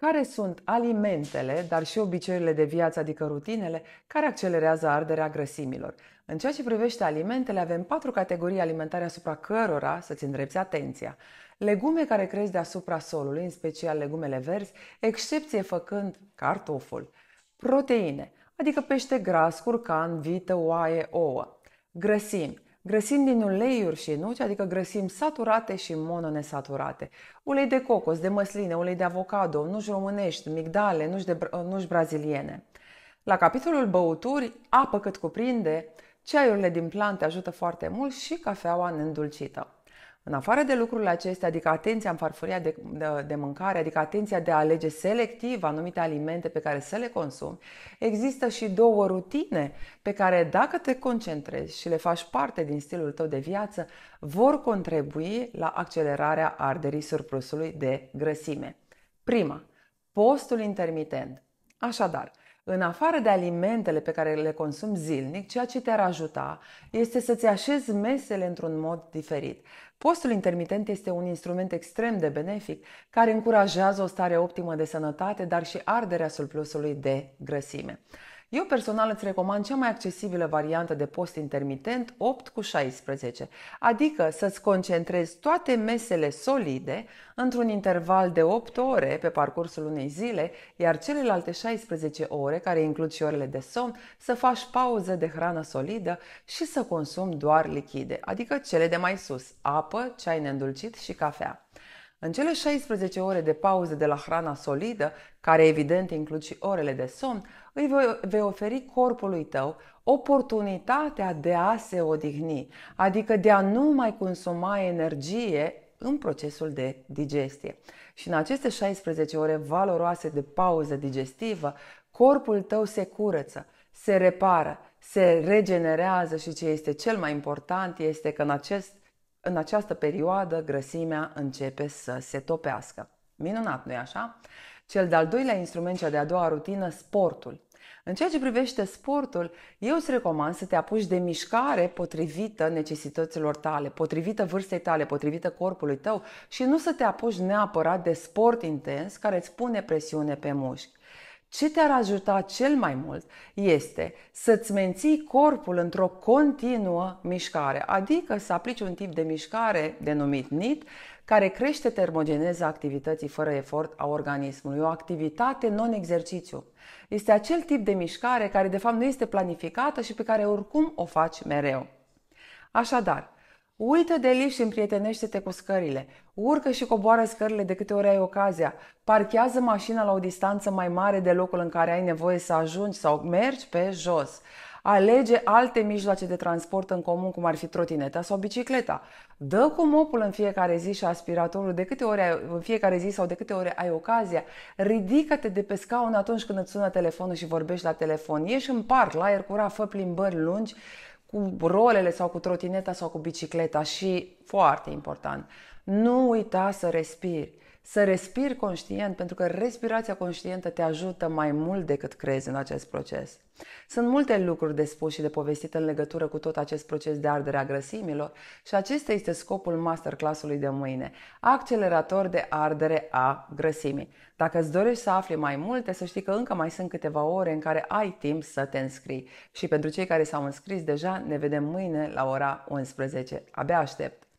Care sunt alimentele, dar și obiceiurile de viață, adică rutinele, care accelerează arderea grăsimilor? În ceea ce privește alimentele, avem patru categorii alimentare asupra cărora să-ți îndrepți atenția. Legume care cresc deasupra solului, în special legumele verzi, excepție făcând cartoful. Proteine, adică pește gras, curcan, vită, oaie, ouă. Grăsimi, grăsim din uleiuri și nuci, adică grăsim saturate și mononesaturate. Ulei de cocos, de măsline, ulei de avocado, nuci românești, migdale, nuci, de, nuci braziliene. La capitolul băuturi, apă cât cuprinde, ceaiurile din plante ajută foarte mult și cafeaua neîndulcită. În afară de lucrurile acestea, adică atenția în farfuria de, de, de mâncare, adică atenția de a alege selectiv anumite alimente pe care să le consumi, există și două rutine pe care dacă te concentrezi și le faci parte din stilul tău de viață, vor contribui la accelerarea arderii surplusului de grăsime. Prima, postul intermitent. Așadar, în afară de alimentele pe care le consumi zilnic, ceea ce te-ar ajuta este să-ți așezi mesele într-un mod diferit. Postul intermitent este un instrument extrem de benefic care încurajează o stare optimă de sănătate, dar și arderea surplusului de grăsime. Eu personal îți recomand cea mai accesibilă variantă de post intermitent 8 cu 16, adică să-ți concentrezi toate mesele solide într-un interval de 8 ore pe parcursul unei zile, iar celelalte 16 ore, care includ și orele de somn, să faci pauză de hrană solidă și să consumi doar lichide, adică cele de mai sus, apă, ceai neîndulcit și cafea. În cele 16 ore de pauză de la hrana solidă, care evident includ și orele de somn, îi vei oferi corpului tău oportunitatea de a se odihni, adică de a nu mai consuma energie în procesul de digestie. Și în aceste 16 ore valoroase de pauză digestivă, corpul tău se curăță, se repară, se regenerează și ce este cel mai important este că în acest în această perioadă, grăsimea începe să se topească. Minunat, nu-i așa? Cel de-al doilea instrument, cea de-a doua rutină, sportul. În ceea ce privește sportul, eu îți recomand să te apuci de mișcare potrivită necesităților tale, potrivită vârstei tale, potrivită corpului tău și nu să te apuci neapărat de sport intens care îți pune presiune pe mușchi. Ce te-ar ajuta cel mai mult este să-ți menții corpul într-o continuă mișcare, adică să aplici un tip de mișcare denumit NIT, care crește termogeneza activității fără efort a organismului, o activitate non-exercițiu. Este acel tip de mișcare care de fapt nu este planificată și pe care oricum o faci mereu. Așadar, Uită de lift și împrietenește-te cu scările. Urcă și coboară scările de câte ori ai ocazia. Parchează mașina la o distanță mai mare de locul în care ai nevoie să ajungi sau mergi pe jos. Alege alte mijloace de transport în comun, cum ar fi trotineta sau bicicleta. Dă cu mopul în fiecare zi și aspiratorul de câte ori ai, în fiecare zi sau de câte ori ai ocazia. Ridică-te de pe scaun atunci când îți sună telefonul și vorbești la telefon. Ieși în parc, la aer curat, fă plimbări lungi cu rolele sau cu trotineta sau cu bicicleta și, foarte important, nu uita să respiri să respiri conștient, pentru că respirația conștientă te ajută mai mult decât crezi în acest proces. Sunt multe lucruri de spus și de povestit în legătură cu tot acest proces de ardere a grăsimilor și acesta este scopul masterclassului de mâine, accelerator de ardere a grăsimii. Dacă îți dorești să afli mai multe, să știi că încă mai sunt câteva ore în care ai timp să te înscrii. Și pentru cei care s-au înscris deja, ne vedem mâine la ora 11. Abia aștept!